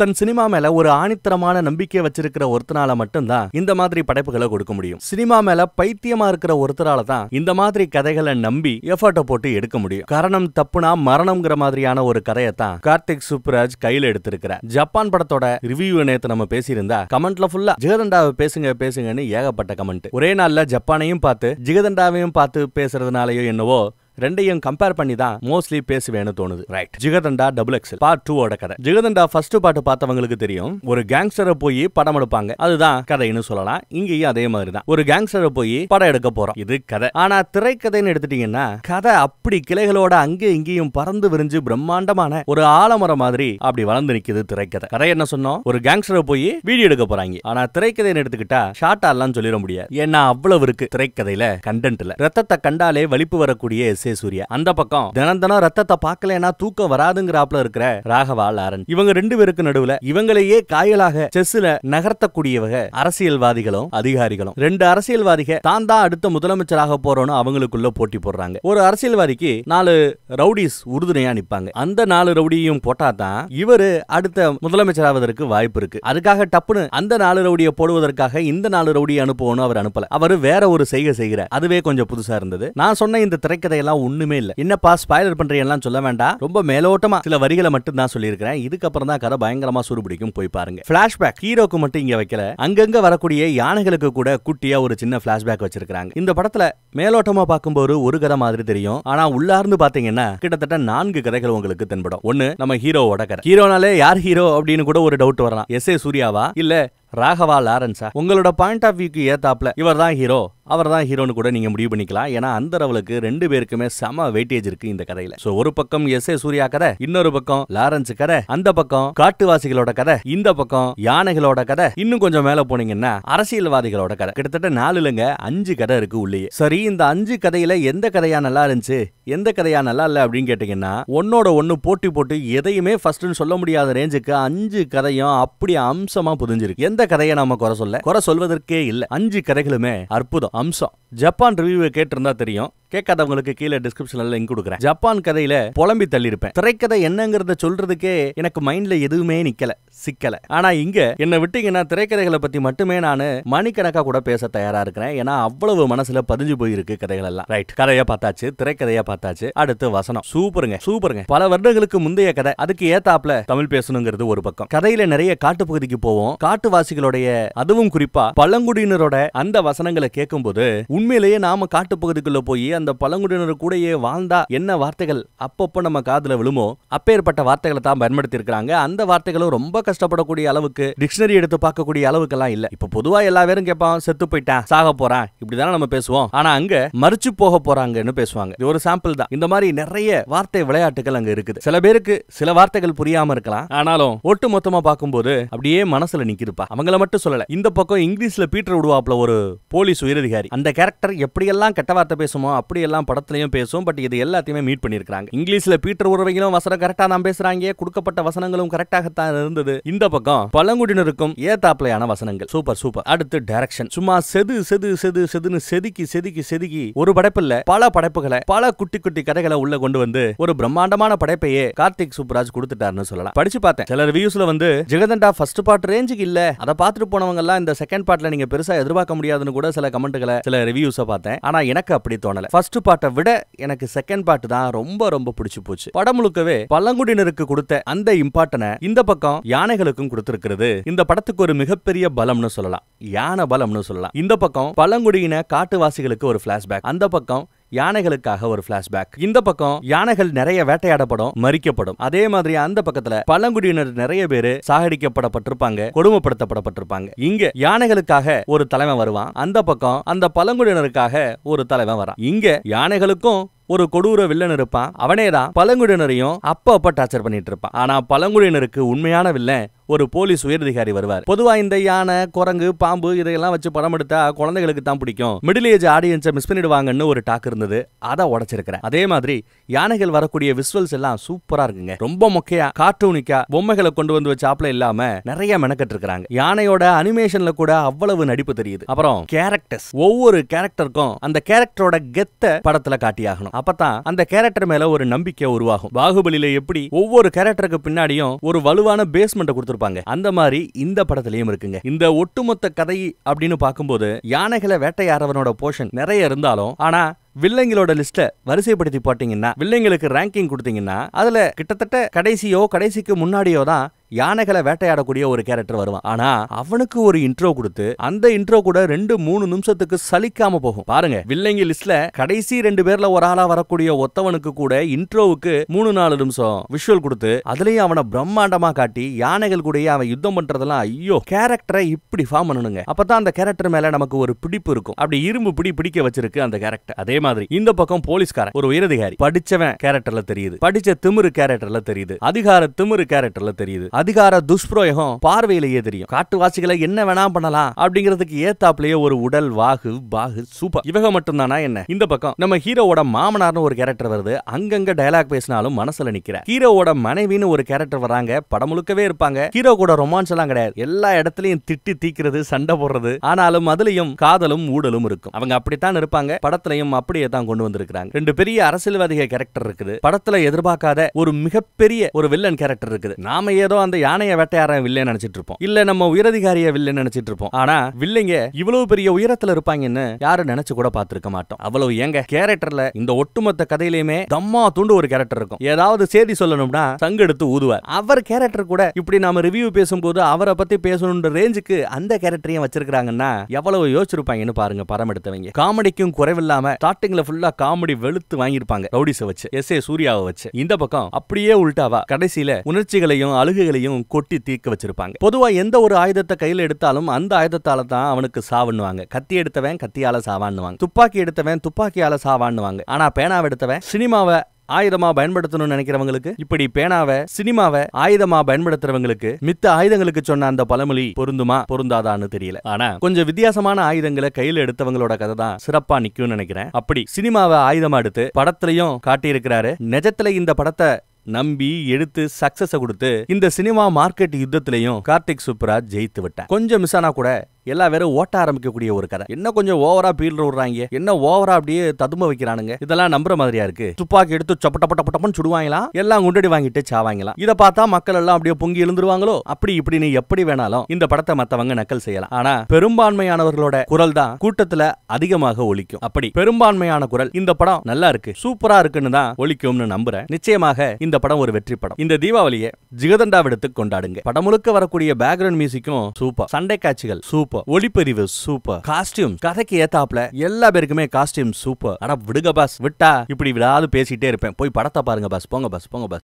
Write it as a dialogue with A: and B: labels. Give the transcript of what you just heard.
A: தன் cinema மேல ஒரு ஆணித்தரமான நம்பிக்கை வச்சிருக்கிற ஒருத்தனால மட்டும்தான் இந்த மாதிரி படைப்புகளை கொடுக்க முடியும் சினிமா மேல பைத்தியமா இருக்கிற ஒருத்தரால தான் இந்த மாதிரி கதைகளை நம்பி எஃபர்ட்டை போட்டு எடுக்க முடியும் கரணம் தப்புனா மரணம்ங்கிற மாதிரியான ஒரு கதையை தான் கார்த்திக் சூப்ராஜ் கையில எடுத்திருக்கிற ஜப்பான் படத்தோட ரிவ்யூ நேத்து நம்ம பேசியிருந்தா கமெண்ட்ல ஃபுல்லா ஜெகதண்டாவை பேசுங்க பேசுங்கன்னு ஏகப்பட்ட கமெண்ட் ஒரே நாள்ல ஜப்பானையும் பார்த்து ஜிகதண்டாவையும் பார்த்து பேசுறதுனாலயோ என்னவோ ரெண்டையும் கம்பேர் பண்ணி தான் மோஸ்ட்லி பேசுவேன்னு தோணுது ரைட் ஜிகதண்டா டபுள் எக்ஸல் பார்ட் டூவோட கதை ஜிகதண்டா ஃபர்ஸ்ட் பாட்டு பார்த்தவங்களுக்கு தெரியும் ஒரு கேங்ஸ்டரை போய் படம் எடுப்பாங்க அதுதான் கதைன்னு சொல்லலாம் இங்கேயும் அதே மாதிரி தான் ஒரு கேங்ஸ்டரை போய் படம் எடுக்க போறோம் இது கதை ஆனா திரைக்கதைன்னு எடுத்துட்டீங்கன்னா கதை அப்படி கிளைகளோட அங்கே இங்கேயும் பறந்து விரிஞ்சு பிரம்மாண்டமான ஒரு ஆலமரம் மாதிரி அப்படி வளர்ந்து நிக்குது திரைக்கதை கதை என்ன சொன்னோம் ஒரு கேங்ஸ்டரை போய் வீடியோ எடுக்க போறாங்க ஆனா திரைக்கதைன்னு எடுத்துக்கிட்டா ஷார்ட்டா எல்லாம் சொல்லிட முடியாது ஏன்னா அவ்வளவு இருக்கு திரைக்கதையில கண்டென்ட்ல ரத்தத்தை கண்டாலே வலிப்பு வரக்கூடிய எஸ் சூர்யா அந்த பக்கம் தினம் தினம் ரத்தத்தை பார்க்கலனா தூக்கம் வராதுங்கிறாப்ல இருக்கிற ராகவா லாரன் இவங்க ரெண்டு பேருக்கு நடுவுல இவங்களையே காயலாக செஸ்ல நகர்த்தக்கூடியவங்க அரசியல்வாதிகளும் அதிகாரிகளும் ரெண்டு அரசியல்வாதிக தான் தான் அடுத்த முதலமைச்சராக போறோம்னு அவங்களுக்குள்ள போட்டி போடுறாங்க ஒரு அரசியல்வாதிக்கு நாலு ரவுடிஸ் உறுதுணையா நிப்பாங்க அந்த நாலு ரவுடியும் போட்டா தான் இவரு அடுத்த முதலமைச்சராவதற்கு வாய்ப்பு இருக்கு அதுக்காக டப்புன்னு அந்த நாலு ரவுடியை போடுவதற்காக இந்த நாலு ரவுடியை அனுப்புவோம்னு அவர் அனுப்பல அவர் வேற ஒரு செய்கை செய்கிறார் அதுவே கொஞ்சம் புதுசா இருந்தது நான் சொன்ன இந்த திரைக்கதையெல்லாம் ஒண்ணுமே இல்லை என்னப்பா ஸ்பாய்லர் பண்றீங்கலாம் சொல்ல வேண்டாம் ரொம்ப மேலோட்டமா சில வரிகளை மட்டும் தான் சொல்லியிருக்கிறேன் இதுக்கப்புறம் தான் கதை பயங்கரமா சூடுபிடிக்கும் போய் பாருங்க பிளாஷ்பேக் ஹீரோக்கு மட்டும் இங்க வைக்கல அங்கங்க வரக்கூடிய யானைகளுக்கு கூட குட்டியா ஒரு சின்ன பிளாஷ்பேக் வச்சிருக்காங்க இந்த படத்துல மேலோட்டமா பார்க்கும்போது ஒரு கதை மாதிரி தெரியும் ஆனா உள்ளார்ந்து பாத்தீங்கன்னா கிட்டத்தட்ட நான்கு கதைகள் உங்களுக்கு தென்படும் ஒன்னு நம்ம ஹீரோவோட கதை ஹீரோனாலே யார் ஹீரோ அப்படின்னு கூட ஒரு டவுட் வரலாம் எஸ் ஏ சூர்யாவா இல்ல ராகவா லாரன்ஸா உங்களோட பாயிண்ட் ஆஃப் வியூக்கு ஏத்தாப்ல இவர் தான் ஹீரோ அவர் தான் ஹீரோனு கூட நீங்கள் முடிவு பண்ணிக்கலாம் ஏன்னா அந்த அளவுக்கு ரெண்டு பேருக்குமே செம வெயிட்டேஜ் இருக்கு இந்த கதையில ஸோ ஒரு பக்கம் எஸ் ஏ சூர்யா கதை இன்னொரு பக்கம் லாரன்ஸ் கதை அந்த பக்கம் காட்டுவாசிகளோட கதை இந்த பக்கம் யானைகளோட கதை இன்னும் கொஞ்சம் மேல போனீங்கன்னா அரசியல்வாதிகளோட கதை கிட்டத்தட்ட நாலு இல்லைங்க அஞ்சு கதை இருக்கு உள்ளேயே சரி இந்த அஞ்சு கதையில எந்த கதையா நல்லா இருந்துச்சு எந்த கதையா நல்லா இல்லை அப்படின்னு கேட்டீங்கன்னா ஒன்னோட ஒன்னு போட்டி போட்டு எதையுமே ஃபர்ஸ்ட்னு சொல்ல முடியாத ரேஞ்சுக்கு அஞ்சு கதையும் அப்படி அம்சமா புதிஞ்சிருக்கு எந்த கதையை நாம குறை சொல்ல குறை சொல்வதற்கே இல்லை அஞ்சு கதைகளுமே அற்புதம் அம்சம் ஜப்பான் ரிவ்யூவை கேட்டிருந்தா தெரியும் கேட்காதவங்களுக்கு கீழே டிஸ்கிரிப்ஷன்ல லிங்க் கொடுக்குறேன் ஜப்பான் கதையில புலம்பி தள்ளியிருப்பேன் திரைக்கதை என்னங்கிறத சொல்றதுக்கே எனக்கு மைண்ட்ல எதுவுமே நிக்கல சிக்கல ஆனா இங்க என்ன விட்டீங்கன்னா திரைக்கதைகளை பத்தி மட்டுமே நான் மணிக்கணக்கா கூட பேச தயாரா இருக்கிறேன் ஏன்னா அவ்வளவு மனசுல பதிஞ்சு போயிருக்கு கதைகள் எல்லாம் ரைட் கதையா பார்த்தாச்சு திரைக்கதையா பார்த்தாச்சு அடுத்து வசனம் சூப்பருங்க சூப்பருங்க பல வருடங்களுக்கு முந்தைய கதை அதுக்கு ஏத்தாப்புல தமிழ் பேசணுங்கிறது ஒரு பக்கம் கதையில நிறைய காட்டுப்பகுதிக்கு போவோம் காட்டுவாசிகளுடைய அதுவும் குறிப்பா பழங்குடியினரோட அந்த வசனங்களை கேட்கும் போது உண்மையிலேயே நாம காட்டுப்பகுதிக்குள்ள போய் அந்த பழங்குடியினர் கூடயே வாழ்ந்தா என்ன வார்த்தைகள் அப்பப்போ நம்ம காதில் விழுமோ அப்பேற்பட்ட வார்த்தைகளை தான் பயன்படுத்தி இருக்கிறாங்க அந்த வார்த்தைகளும் ரொம்ப கஷ்டப்படக்கூடிய அளவுக்கு டிக்ஷனரி எடுத்து பார்க்கக்கூடிய அளவுக்கெல்லாம் இல்லை இப்போ பொதுவாக எல்லா பேரும் கேட்பான் செத்து போயிட்டான் சாக போறான் இப்படிதானே நம்ம பேசுவோம் ஆனா அங்க மறுச்சு போக போறாங்கன்னு பேசுவாங்க இது ஒரு சாம்பிள் தான் இந்த மாதிரி நிறைய வார்த்தை விளையாட்டுகள் அங்க இருக்குது சில பேருக்கு சில வார்த்தைகள் புரியாம இருக்கலாம் ஆனாலும் ஒட்டு மொத்தமா பார்க்கும்போது அப்படியே மனசுல நிக்கிருப்பா அவங்கள மட்டும் சொல்லல இந்த பக்கம் இங்கிலீஷ்ல பீட்டர் விடுவாப்ல ஒரு போலீஸ் உயரதிகாரி அந்த கேரக்டர் எப்படியெல்லாம் கெட்ட வார்த்தை பேசுமோ அப்படி எல்லாம் படத்துலையும் பேசும் பட் இது எல்லாத்தையுமே மீட் பண்ணியிருக்காங்க இங்கிலீஷ்ல பீட்டர் உறவைகளும் வசனம் கரெக்டா தான் பேசுறாங்க கொடுக்கப்பட்ட வசனங்களும் கரெக்டாகத்தான் இருந்தது இந்த பக்கம் பழங்குடியினருக்கும் ஏத்தாப்லையான வசனங்கள் சூப்பர் சூப்பர் அடுத்து டைரக்ஷன் சும்மா செது செது செது செதுன்னு செதுக்கி செதுக்கி செதுக்கி ஒரு படைப்பு இல்ல பல படைப்புகளை பல குட்டி குட்டி கதைகளை உள்ள கொண்டு வந்து ஒரு பிரம்மாண்டமான படைப்பையே கார்த்திக் சூப்பராஜ் கொடுத்துட்டாருன்னு சொல்லலாம் படிச்சு பார்த்தேன் சில ரிவியூஸ்ல வந்து ஜெகதண்டா ஃபர்ஸ்ட் பார்ட் ரேஞ்சுக்கு இல்ல அதை பார்த்துட்டு போனவங்க எல்லாம் இந்த செகண்ட் பார்ட்ல நீங்க பெருசா எதிர்பார்க்க முடியாதுன்னு கூட சில கமெண்ட்களை சில ரிவியூஸ் பார்த்தேன் ஆனா எனக்கு அப்படி தோணல ஃபர்ஸ்ட் பாட்டை விட எனக்கு செகண்ட் பாட்டு தான் ரொம்ப ரொம்ப பிடிச்சு போச்சு படம் முழுக்கவே பழங்குடியினருக்கு கொடுத்த அந்த இம்பார்ட்டனை இந்த பக்கம் யானைகளுக்கும் கொடுத்திருக்கிறது இந்த படத்துக்கு ஒரு மிகப்பெரிய பலம்னு சொல்லலாம் யானை பலம்னு சொல்லலாம் இந்த பக்கம் பழங்குடியின காட்டுவாசிகளுக்கு ஒரு பிளாஷ்பேக் அந்த பக்கம் யானைகளுக்காக ஒரு பிளாஷ்பேக் இந்த பக்கம் யானைகள் நிறைய வேட்டையாடப்படும் மறிக்கப்படும் அதே மாதிரி அந்த பக்கத்துல பழங்குடியினர் நிறைய பேர் சாகடிக்கப்படப்பட்டிருப்பாங்க கொடுமைப்படுத்தப்படப்பட்டிருப்பாங்க இங்க யானைகளுக்காக ஒரு தலைமை வருவான் அந்த பக்கம் அந்த பழங்குடியினருக்காக ஒரு தலைமை வரான் இங்க யானைகளுக்கும் ஒரு கொடூர வில்லன் இருப்பான் அவனே தான் பழங்குடியினரையும் அப்ப அப்ப டார்ச்சர் பண்ணிட்டு இருப்பான் ஆனா பழங்குடியினருக்கு உண்மையான வில்லன் ஒரு போலீஸ் உயரதிகாரி வருவார் பொதுவா இந்த யானை குரங்கு பாம்பு இதையெல்லாம் வச்சு படம் எடுத்தா குழந்தைகளுக்கு தான் பிடிக்கும் மிடில் ஏஜ் ஆடியன்ஸை மிஸ் பண்ணிடுவாங்கன்னு ஒரு டாக் இருந்தது அதை உடச்சிருக்கிறேன் அதே மாதிரி யானைகள் வரக்கூடிய விஸ்வல்ஸ் எல்லாம் சூப்பரா இருக்குங்க ரொம்ப முக்கியா கார்ட்டூனிக்கா பொம்மைகளை கொண்டு வந்து வச்சாப்ல இல்லாம நிறைய மெனக்கட்டு இருக்கிறாங்க யானையோட அனிமேஷன்ல கூட அவ்வளவு நடிப்பு தெரியுது அப்புறம் கேரக்டர்ஸ் ஒவ்வொரு கேரக்டருக்கும் அந்த கேரக்டரோட கெத்த படத்துல காட்டியாகணும் அப்பதான் அந்த கேரக்டர் மேல ஒரு நம்பிக்கை உருவாகும் பாகுபலியில எப்படி ஒவ்வொரு கேரக்டருக்கு பின்னாடியும் ஒரு வலுவான பேஸ்மெண்ட் கொடுத்திருப்பாங்க அந்த மாதிரி இந்த படத்திலயும் இருக்குங்க இந்த ஒட்டுமொத்த கதை அப்படின்னு பார்க்கும்போது யானைகளை வேட்டையாடுறவனோட போர்ஷன் நிறைய இருந்தாலும் ஆனா வில்லங்களோட லிஸ்ட்டை வரிசைப்படுத்தி போட்டீங்கன்னா வில்லங்களுக்கு ரேங்கிங் கொடுத்தீங்கன்னா அதுல கிட்டத்தட்ட கடைசியோ கடைசிக்கு முன்னாடியோ தான் யானைகளை வேட்டையாடக்கூடிய ஒரு கேரக்டர் வருவான் ஆனா அவனுக்கு ஒரு இன்ட்ரோ கொடுத்து அந்த இன்ட்ரோ கூட ரெண்டு மூணு நிமிஷத்துக்கு சலிக்காம போகும் பாருங்க வில்லங்கி லிஸ்ட்ல கடைசி ரெண்டு பேர்ல ஒரு ஆளா வரக்கூடிய ஒத்தவனுக்கு கூட இன்ட்ரோவுக்கு மூணு நாலு நிமிஷம் விஷுவல் கொடுத்து அதுலயும் அவனை பிரம்மாண்டமா காட்டி யானைகள் கூட அவன் யுத்தம் பண்றதெல்லாம் ஐயோ கேரக்டரை இப்படி ஃபார்ம் பண்ணணுங்க அப்பதான் அந்த கேரக்டர் மேல நமக்கு ஒரு பிடிப்பு இருக்கும் அப்படி இரும்பு பிடி பிடிக்க வச்சிருக்கு அந்த கேரக்டர் அதே மாதிரி இந்த பக்கம் போலீஸ்காரன் ஒரு உயரதிகாரி படிச்சவன் கேரக்டர்ல தெரியுது படிச்ச திமிரு கேரக்டர்ல தெரியுது அதிகார திமிரு கேரக்டர்ல தெரியுது அதிகார துஷ்பிரயோகம் பார்வையிலேயே தெரியும் காட்டுவாசிகளை என்ன வேணாம் பண்ணலாம் அப்படிங்கிறதுக்கு ஏத்தாப்லயே ஒரு உடல் வாகு பாகு சூப்பர் இவங்க மட்டும் தானா என்ன இந்த பக்கம் நம்ம ஹீரோவோட மாமனார்னு ஒரு கேரக்டர் வருது அங்கங்க டயலாக் பேசினாலும் மனசுல நிக்கிற ஹீரோவோட மனைவின்னு ஒரு கேரக்டர் வராங்க படம் முழுக்கவே இருப்பாங்க ஹீரோ கூட ரொமான்ஸ் எல்லாம் கிடையாது எல்லா இடத்துலயும் திட்டி தீக்கிறது சண்டை போடுறது ஆனாலும் அதுலயும் காதலும் ஊடலும் இருக்கும் அவங்க அப்படித்தான் இருப்பாங்க படத்திலையும் அப்படியே தான் கொண்டு வந்திருக்கிறாங்க ரெண்டு பெரிய அரசியல்வாதிகள் கேரக்டர் இருக்குது படத்துல எதிர்பார்க்காத ஒரு மிகப்பெரிய ஒரு வில்லன் கேரக்டர் இருக்குது நாம ஏதோ வந்து யானையை வேட்டையாரன் வில்லேன்னு நினைச்சிட்டு இருப்போம் இல்ல நம்ம உயரதிகாரிய வில்லேன்னு நினைச்சிட்டு இருப்போம் ஆனா வில்லைங்க இவ்வளவு பெரிய உயரத்துல இருப்பாங்கன்னு யாரும் நினைச்சு கூட பார்த்திருக்க மாட்டோம் அவ்வளவு ஏங்க கேரக்டர்ல இந்த ஒட்டுமொத்த கதையிலயுமே தம்மா துண்டு ஒரு கேரக்டர் இருக்கும் ஏதாவது செய்தி சொல்லணும்னா சங்கு எடுத்து ஊதுவார் அவர் கேரக்டர் கூட இப்படி நாம ரிவ்யூ பேசும்போது அவரை பத்தி பேசணுன்ற ரேஞ்சுக்கு அந்த கேரக்டரையும் வச்சிருக்காங்கன்னா எவ்வளவு யோசிச்சிருப்பாங்கன்னு பாருங்க படம் எடுத்தவங்க காமெடிக்கும் குறைவில்லாம ஸ்டார்டிங்ல ஃபுல்லா காமெடி வெளுத்து வாங்கியிருப்பாங்க ரவுடிஸை வச்சு எஸ் ஏ சூர்யாவை வச்சு இந்த பக்கம் அப்படியே உள்டாவா கடைசியில உணர்ச்சிகளையும் அழுகுகளையும் கைகளையும் கொட்டி தீக்க வச்சிருப்பாங்க பொதுவா எந்த ஒரு ஆயுதத்தை கையில் எடுத்தாலும் அந்த ஆயுதத்தால தான் அவனுக்கு சாவுன்னுவாங்க கத்தி எடுத்தவன் கத்தியால சாவான்னுவாங்க துப்பாக்கி எடுத்தவன் துப்பாக்கியால சாவான்னுவாங்க ஆனா பேனாவை எடுத்தவன் சினிமாவை ஆயுதமா பயன்படுத்தணும்னு நினைக்கிறவங்களுக்கு இப்படி பேனாவை சினிமாவை ஆயுதமா பயன்படுத்துறவங்களுக்கு மித்த ஆயுதங்களுக்கு சொன்ன அந்த பழமொழி பொருந்துமா பொருந்தாதான்னு தெரியல ஆனா கொஞ்சம் வித்தியாசமான ஆயுதங்களை கையில் எடுத்தவங்களோட கதை தான் சிறப்பா நிக்கும்னு நினைக்கிறேன் அப்படி சினிமாவை ஆயுதமா எடுத்து படத்திலையும் காட்டியிருக்கிறாரு நிஜத்துல இந்த படத்தை நம்பி எடுத்து சக்சஸ கொடுத்து இந்த சினிமா மார்க்கெட் யுத்தத்திலையும் கார்த்திக் சூப்பராஜ் ஜெயித்து விட்டார் கொஞ்சம் மிஸ் ஆனா கூட எல்லா பேரும் ஓட்ட ஆரம்பிக்கக்கூடிய ஒரு கதை என்ன கொஞ்சம் ஓவரா பீல் விடுறாங்க என்ன ஓவரா அப்படியே ததும்ப வைக்கிறானுங்க இதெல்லாம் நம்புற மாதிரியா இருக்கு துப்பாக்கி எடுத்து சொப்பட்டப்பட்டப்பட்டப்பன் சுடுவாங்களா எல்லாம் குண்டடி வாங்கிட்டு சாவாங்களாம் இதை பார்த்தா மக்கள் எல்லாம் அப்படியே பொங்கி எழுந்துருவாங்களோ அப்படி இப்படி நீ எப்படி வேணாலும் இந்த படத்தை மத்தவங்க நக்கல் செய்யலாம் ஆனா பெரும்பான்மையானவர்களோட குரல் தான் கூட்டத்துல அதிகமாக ஒழிக்கும் அப்படி பெரும்பான்மையான குரல் இந்த படம் நல்லா இருக்கு சூப்பரா இருக்குன்னு தான் ஒழிக்கும்னு நம்புறேன் நிச்சயமாக இந்த படம் ஒரு வெற்றி படம் இந்த தீபாவளியை ஜிகதண்டா எடுத்து கொண்டாடுங்க படம் முழுக்க வரக்கூடிய பேக்ரவுண்ட் மியூசிக்கும் சூப்பர் சண்டை காட்சிகள் சூப்பர் சூப்பர் ஒளிப்பறிவு சூப்பர் காஸ்டியூம் கதைக்கு ஏத்தாப்ல எல்லா பேருக்குமே காஸ்டியூம் சூப்பர் ஆனா விடுங்க பாஸ் விட்டா இப்படி விடாது பேசிட்டே இருப்பேன் போய் படத்தை பாருங்க பாஸ் போங்க பாஸ் போங்க பாஸ்